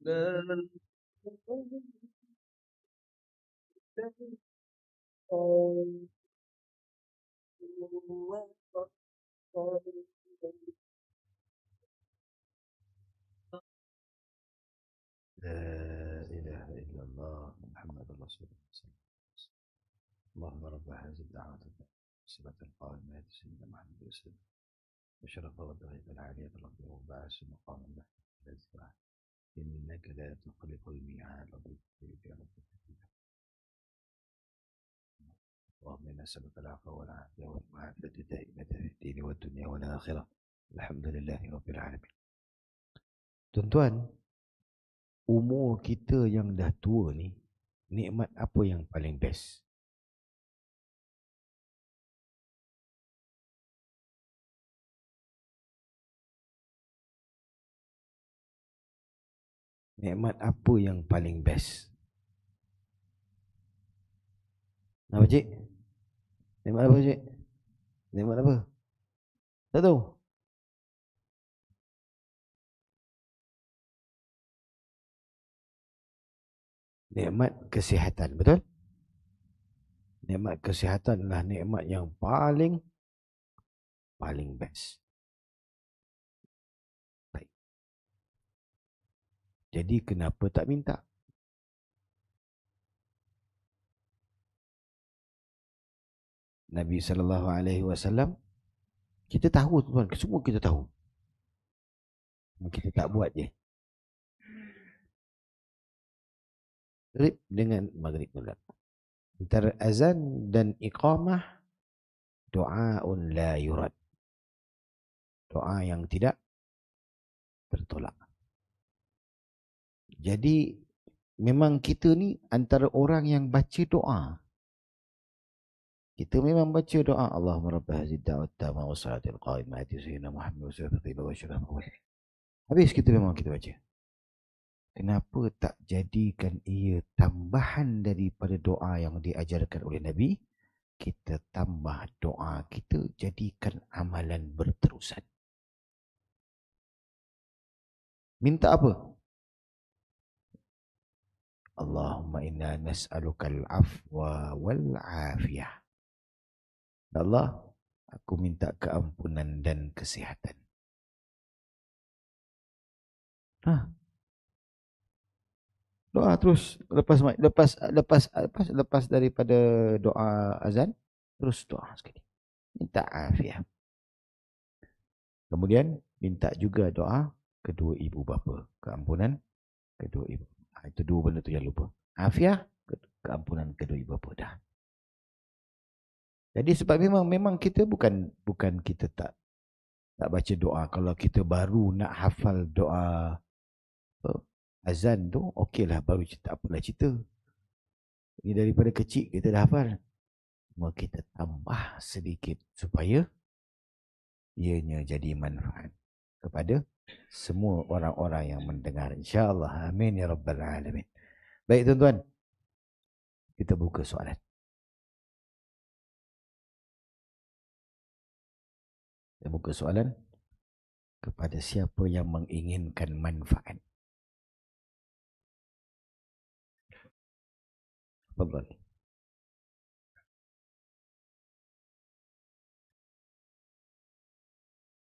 لا الله أكبر لا إله إلا الله محمد رسول الله صلى الله عليه وسلم اللهم رب هذه الدعوة والصلاه القائمة سيدنا محمد وسلم وشرف والدرجة العالية الرب وبعث مقام الله الذي إنك لا تخلف الميعاد ربك يا رب اللهم انا نسالك العفو والعافيه والمعافاه الدائمه في الدين والدنيا والاخره الحمد لله رب العالمين Tuan-tuan, umur kita yang dah tua ni, nikmat apa yang paling best? Nikmat apa yang paling best? Nampak cik? Nikmat apa cik? Nikmat apa? Tak tahu. Nikmat kesihatan, betul? Nikmat kesihatan adalah nikmat yang paling paling best. Baik. Jadi kenapa tak minta? Nabi sallallahu alaihi wasallam kita tahu tuan semua kita tahu Mungkin kita tak buat je maghrib dengan maghrib pula antara azan dan iqamah doaun la yurad doa yang tidak tertolak jadi memang kita ni antara orang yang baca doa kita memang baca doa Allahumma rabbi hadzihi da'wat tamma wa salati qaimah hadzihi sayyidina Muhammad wa sallallahu alaihi wa sallam. Habis kita memang kita baca. Kenapa tak jadikan ia tambahan daripada doa yang diajarkan oleh Nabi? Kita tambah doa kita jadikan amalan berterusan. Minta apa? Allahumma inna nas'alukal afwa wal afiyah. Allah, aku minta keampunan dan kesihatan. Ha. Doa terus lepas lepas lepas lepas lepas daripada doa azan terus doa sekali. Minta afiat. Kemudian minta juga doa kedua ibu bapa, keampunan kedua ibu. Ha, itu dua benda tu jangan lupa. Afiat keampunan kedua ibu bapa dah. Jadi sebab memang memang kita bukan bukan kita tak tak baca doa. Kalau kita baru nak hafal doa uh, azan tu, okeylah baru cerita apalah cerita. Ini daripada kecil kita dah hafal. Cuma kita tambah sedikit supaya ianya jadi manfaat kepada semua orang-orang yang mendengar. Insya Allah, Amin ya Rabbal Alamin. Baik tuan-tuan. Kita buka soalan. Saya buka soalan kepada siapa yang menginginkan manfaat. Apa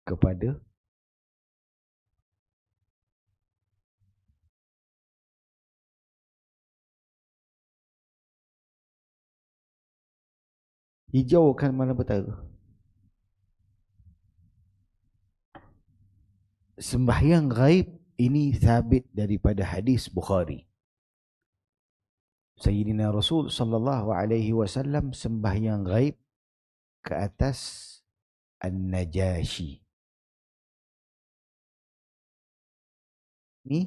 Kepada hijaukan mana betul? sembahyang ghaib ini sabit daripada hadis Bukhari. Sayyidina Rasul sallallahu alaihi wasallam sembahyang ghaib ke atas An-Najashi. Ini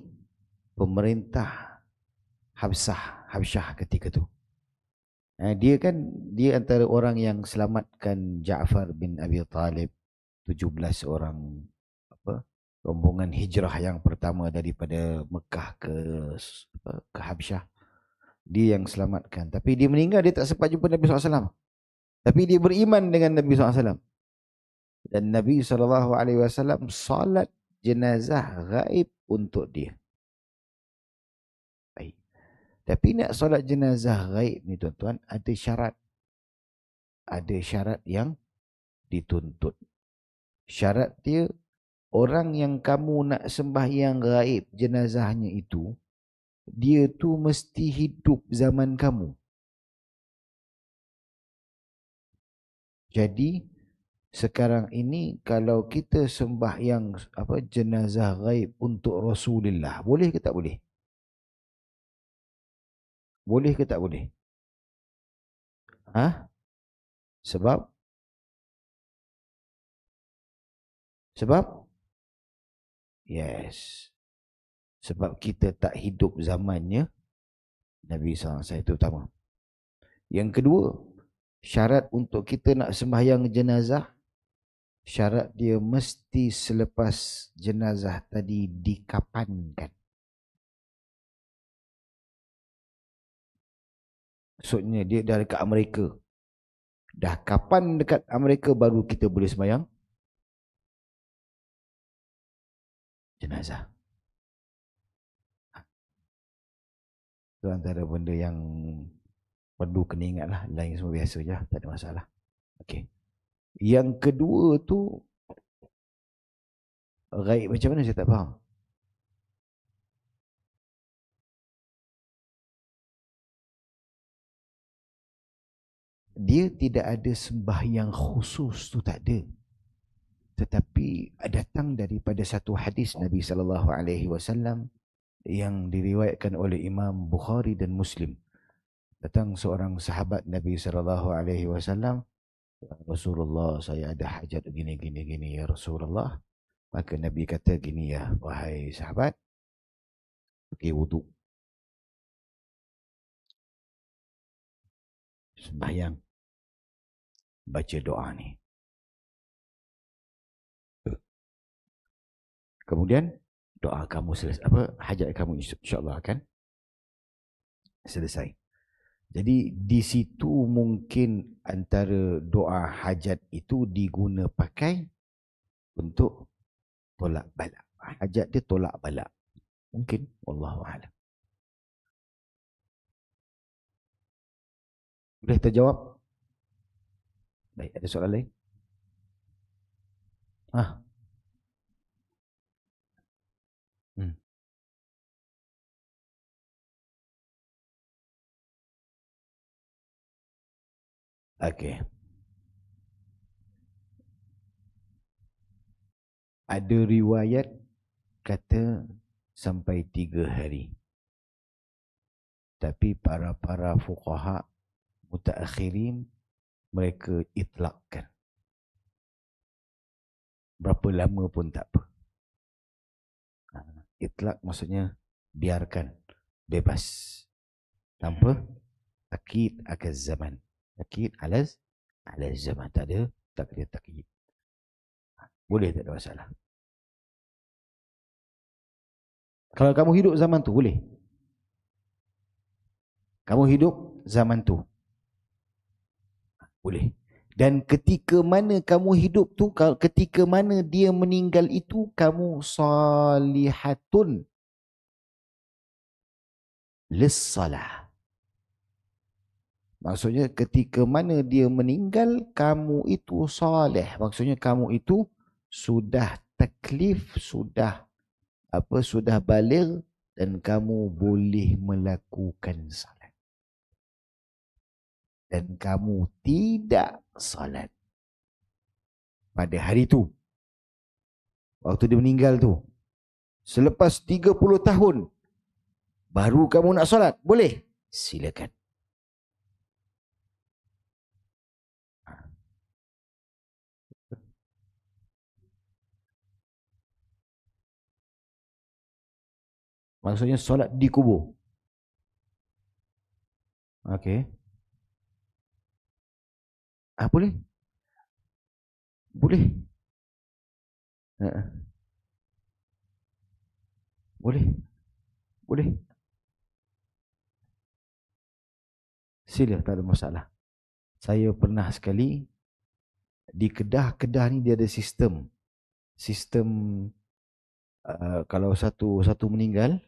pemerintah Habsah, Habsyah ketika itu. Ha, dia kan, dia antara orang yang selamatkan Ja'far bin Abi Talib 17 orang rombongan hijrah yang pertama daripada Mekah ke ke Habsyah. Dia yang selamatkan. Tapi dia meninggal, dia tak sempat jumpa Nabi SAW. Tapi dia beriman dengan Nabi SAW. Dan Nabi SAW salat jenazah gaib untuk dia. Baik. Tapi nak salat jenazah gaib ni tuan-tuan, ada syarat. Ada syarat yang dituntut. Syarat dia orang yang kamu nak sembah yang gaib jenazahnya itu dia tu mesti hidup zaman kamu jadi sekarang ini kalau kita sembah yang apa jenazah gaib untuk Rasulullah boleh ke tak boleh boleh ke tak boleh ha sebab sebab Yes. Sebab kita tak hidup zamannya Nabi SAW itu utama. Yang kedua, syarat untuk kita nak sembahyang jenazah, syarat dia mesti selepas jenazah tadi dikapankan. Maksudnya dia dah dekat Amerika. Dah kapan dekat Amerika baru kita boleh sembahyang? jenazah. Itu antara benda yang perlu kena ingat lah. Lain semua biasa je. Lah. Tak ada masalah. Okey. Yang kedua tu, gaib macam mana saya tak faham. Dia tidak ada sembahyang khusus tu tak ada tetapi datang daripada satu hadis Nabi sallallahu alaihi wasallam yang diriwayatkan oleh Imam Bukhari dan Muslim datang seorang sahabat Nabi sallallahu alaihi wasallam ya Rasulullah saya ada hajat gini gini gini ya Rasulullah maka Nabi kata gini ya wahai sahabat pergi wudu sembahyang baca doa ni Kemudian doa kamu selesai apa hajat kamu insya-Allah akan selesai. Jadi di situ mungkin antara doa hajat itu diguna pakai untuk tolak balak. Hajat dia tolak balak. Mungkin Allah Boleh terjawab? Baik, ada soalan lain? Ah, Okay, Ada riwayat kata sampai tiga hari. Tapi para-para fuqaha mutakhirin mereka itlakkan. Berapa lama pun tak apa. Ha, Itlak maksudnya biarkan bebas tanpa akid akan zaman. Takid alas? Alas zaman tak ada tak kena takid. Ah, boleh tak ada masalah. Kalau kamu hidup zaman tu boleh. Kamu hidup zaman tu. Ah, boleh. Dan ketika mana kamu hidup tu, ketika mana dia meninggal itu, kamu salihatun lissalah. Maksudnya ketika mana dia meninggal, kamu itu soleh. Maksudnya kamu itu sudah taklif, sudah apa sudah balik dan kamu boleh melakukan salat. Dan kamu tidak salat pada hari itu. Waktu dia meninggal tu. Selepas 30 tahun baru kamu nak salat Boleh? Silakan. Maksudnya solat di kubur. Okey. Ah, boleh? Boleh. Ha. Boleh. Boleh. Sila, tak ada masalah. Saya pernah sekali di Kedah, Kedah ni dia ada sistem. Sistem uh, kalau satu satu meninggal,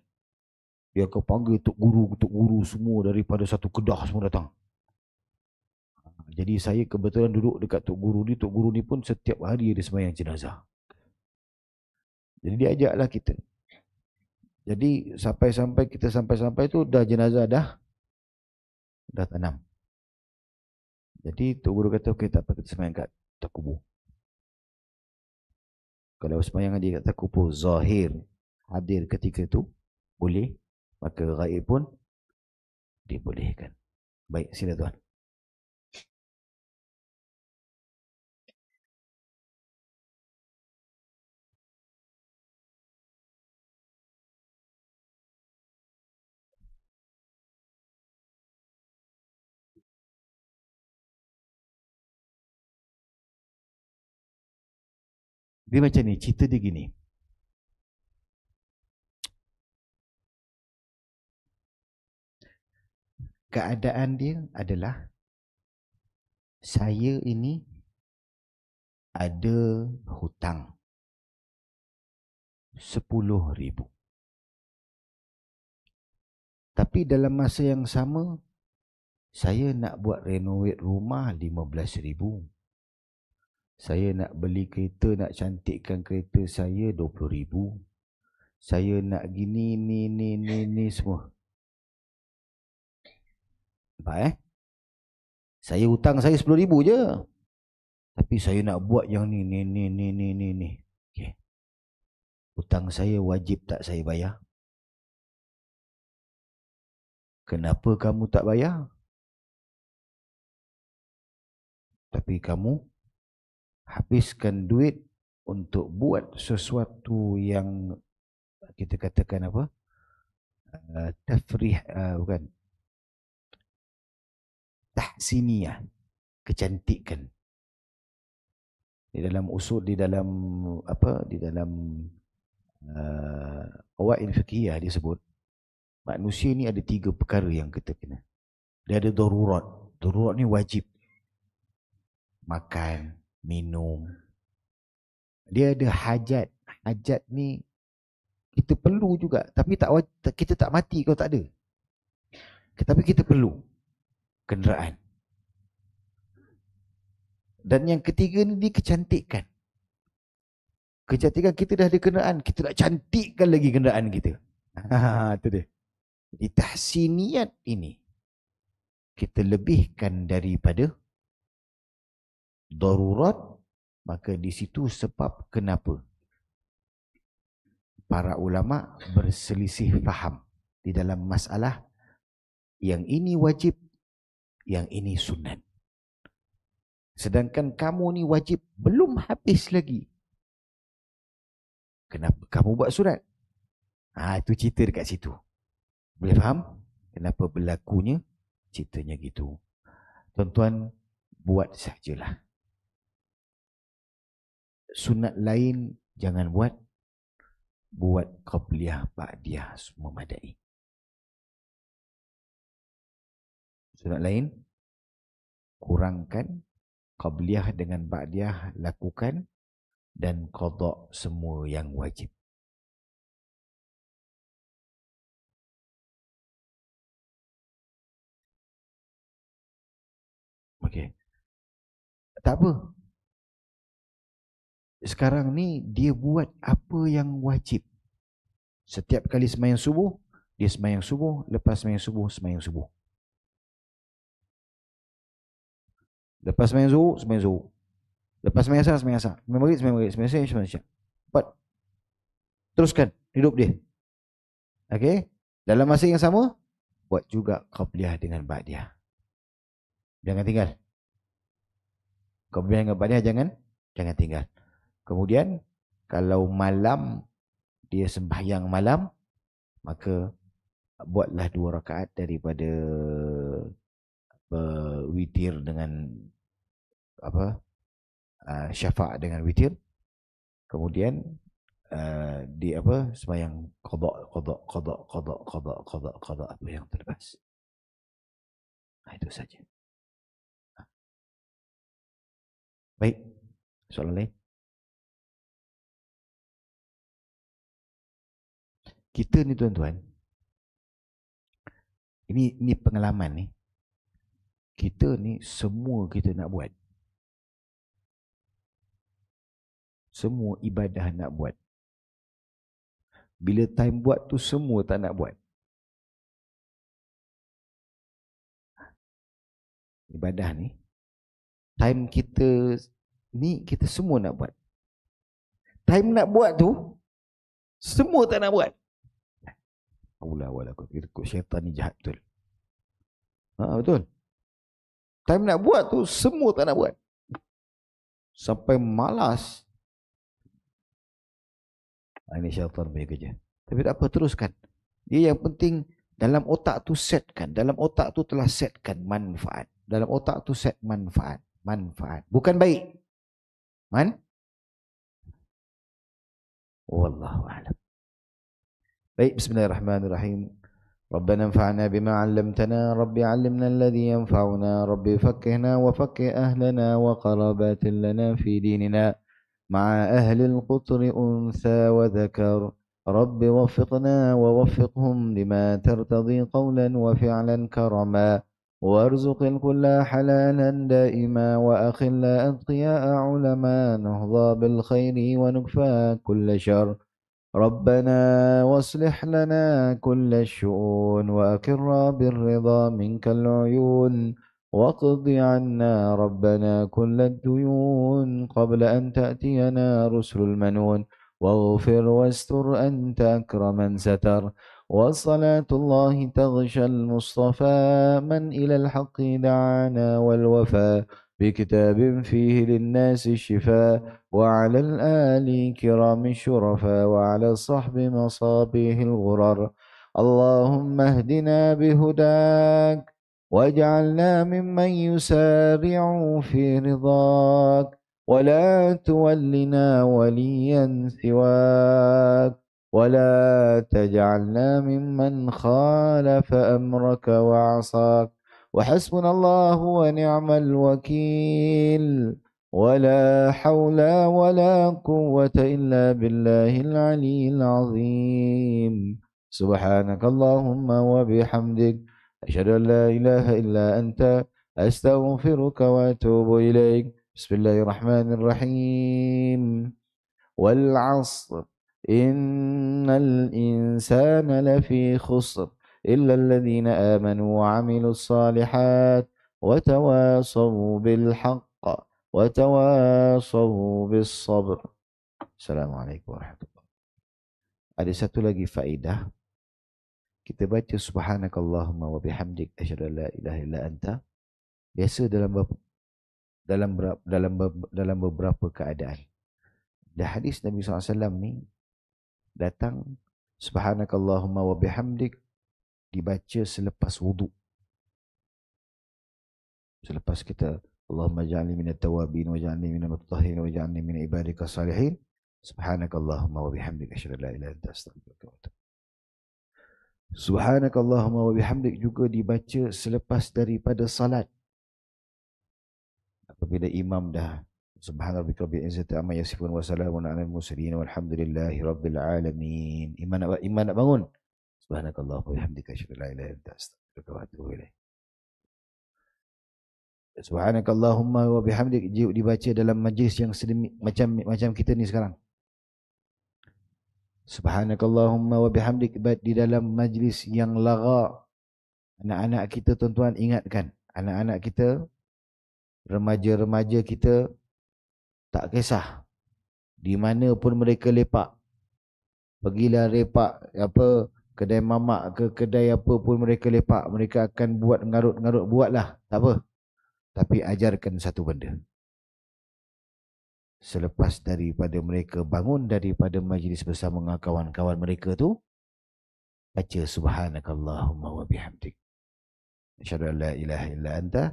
dia akan panggil Tok Guru, Tok Guru semua daripada satu kedah semua datang. Ha, jadi saya kebetulan duduk dekat Tok Guru ni. Tok Guru ni pun setiap hari dia semayang jenazah. Jadi dia ajaklah kita. Jadi sampai-sampai kita sampai-sampai tu dah jenazah dah dah tanam. Jadi Tok Guru kata okey tak apa kita semayang kat tak kubur. Kalau semayang dia kat tak kubur zahir hadir ketika tu boleh maka gaib pun dibolehkan. Baik, sila tuan. Dia macam ni, cerita dia gini. keadaan dia adalah saya ini ada hutang sepuluh ribu. Tapi dalam masa yang sama, saya nak buat renovate rumah lima belas ribu. Saya nak beli kereta, nak cantikkan kereta saya dua puluh ribu. Saya nak gini, ni, ni, ni, ni semua. Nampak eh? Saya hutang saya RM10,000 je. Tapi saya nak buat yang ni, ni, ni, ni, ni, ni, ni. Okay. Hutang saya wajib tak saya bayar? Kenapa kamu tak bayar? Tapi kamu habiskan duit untuk buat sesuatu yang kita katakan apa? Uh, tafrih, uh, bukan, tahsiniah kecantikan di dalam usul di dalam apa di dalam kawaid eh, uh, dia sebut manusia ni ada tiga perkara yang kita kena dia ada darurat darurat ni wajib makan minum dia ada hajat hajat ni kita perlu juga tapi tak kita tak mati kalau tak ada tapi kita perlu kenderaan. Dan yang ketiga ni dia kecantikan. Kecantikan kita dah ada kenderaan, kita nak cantikkan lagi kenderaan kita. itu dia. Jadi tahsiniat ini kita lebihkan daripada darurat maka di situ sebab kenapa para ulama berselisih faham di dalam masalah yang ini wajib yang ini sunat. Sedangkan kamu ni wajib belum habis lagi. Kenapa kamu buat surat? Ah ha, itu cerita dekat situ. Boleh faham kenapa berlakunya ceritanya gitu. Tuan-tuan buat sajalah. Sunat lain jangan buat. Buat qabliyah ba'diyah memadai. Sunat lain, kurangkan qabliyah dengan ba'diyah lakukan dan qadak semua yang wajib. Okey. Tak apa. Sekarang ni dia buat apa yang wajib. Setiap kali semayang subuh, dia semayang subuh. Lepas semayang subuh, semayang subuh. Lepas main zuhur, semain zuhur. Lepas semain asar, semain asar. Semain maghrib, semain maghrib. Semain asar, semain Empat. Teruskan hidup dia. Okey. Dalam masa yang sama, buat juga qabliyah dengan ba'diyah. Jangan tinggal. Qabliyah dengan ba'diyah jangan jangan tinggal. Kemudian, kalau malam dia sembahyang malam, maka buatlah dua rakaat daripada eh, witir dengan apa uh, syafaat dengan witir kemudian uh, di apa sembahyang qada qada qada qada qada qada qada apa yang terlepas nah, itu saja baik soalan lain kita ni tuan-tuan ini ni pengalaman ni kita ni semua kita nak buat semua ibadah nak buat. Bila time buat tu semua tak nak buat. Ibadah ni time kita ni kita semua nak buat. Time nak buat tu semua tak nak buat. Allah wala kau kira syaitan ni jahat betul. Ha betul. Time nak buat tu semua tak nak buat. Sampai malas Ah, ini syaitan punya kerja. Tapi tak apa, teruskan. Dia yang penting dalam otak tu setkan. Dalam otak tu telah setkan manfaat. Dalam otak tu set manfaat. Manfaat. Bukan baik. Man? Wallahu'alam. Baik, bismillahirrahmanirrahim. ربنا انفعنا بما علمتنا ربي علمنا الذي ينفعنا ربي فكهنا وفك أهلنا وقرابات لنا في ديننا مع أهل القطر أنثى وذكر رب وفقنا ووفقهم لما ترتضي قولا وفعلا كرما وارزق الكل حلالا دائما وأخلا أتقياء علما نهضى بالخير ونكفى كل شر ربنا واصلح لنا كل الشؤون وأكر بالرضا منك العيون واقض عنا ربنا كل الديون قبل أن تأتينا رسل المنون واغفر واستر أنت أكرم من ستر وصلاة الله تغشى المصطفى من إلى الحق دعانا والوفاء بكتاب فيه للناس الشفاء وعلى الآل كرام الشرفاء وعلى الصحب مصابيه الغرر اللهم اهدنا بهداك واجعلنا ممن يسارع في رضاك ولا تولنا وليا سواك ولا تجعلنا ممن خالف امرك وعصاك وحسبنا الله ونعم الوكيل ولا حول ولا قوه الا بالله العلي العظيم سبحانك اللهم وبحمدك أشهد أن لا إله إلا أنت أستغفرك وأتوب إليك بسم الله الرحمن الرحيم والعصر إن الإنسان لفي خسر إلا الذين آمنوا وعملوا الصالحات وتواصوا بالحق وتواصوا بالصبر السلام عليكم ورحمة الله ada satu lagi faedah kita baca subhanakallahumma wa bihamdik asyhadu la ilaha illa anta biasa dalam dalam dalam dalam beberapa keadaan dan hadis Nabi SAW ni datang subhanakallahumma wa bihamdik dibaca selepas wuduk selepas kita Allahumma ja'alni min at-tawabin wa ja'alni min al-muttahirin wa ja'alni min ibadika salihin subhanakallahumma wa bihamdika asyhadu la ilaha illa anta astaghfiruka wa atubu Subhanakallahumma wa bihamdik juga dibaca selepas daripada salat. Apabila imam dah Subhanallah bi izzati amma yasifun wa salamun alal mursalin walhamdulillahi rabbil alamin. Iman nak iman nak bangun. Subhanakallahumma wa bihamdika asyhadu la ilaha illa anta astaghfiruka wa atubu ilaik. wa bihamdik dibaca dalam majlis yang sedemik, macam macam kita ni sekarang. Subhanakallahumma wa bihamdik di dalam majlis yang lagha. Anak-anak kita tuan-tuan ingatkan, anak-anak kita remaja-remaja kita tak kisah di mana pun mereka lepak. Pergilah lepak apa kedai mamak ke kedai apa pun mereka lepak, mereka akan buat ngarut-ngarut buatlah. Tak apa. Tapi ajarkan satu benda selepas daripada mereka bangun daripada majlis bersama dengan kawan-kawan mereka tu baca subhanakallahumma wa bihamdik asyhadu an la ilaha illa anta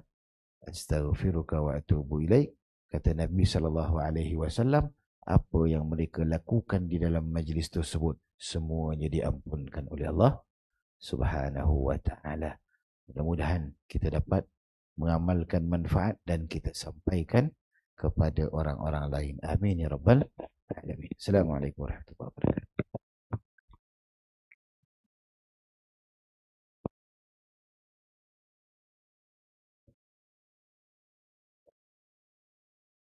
astaghfiruka wa atubu ilaik kata Nabi sallallahu alaihi wasallam apa yang mereka lakukan di dalam majlis tersebut semuanya diampunkan oleh Allah subhanahu wa taala mudah-mudahan kita dapat mengamalkan manfaat dan kita sampaikan kepada orang-orang lain. Amin ya rabbal alamin. Assalamualaikum warahmatullahi wabarakatuh.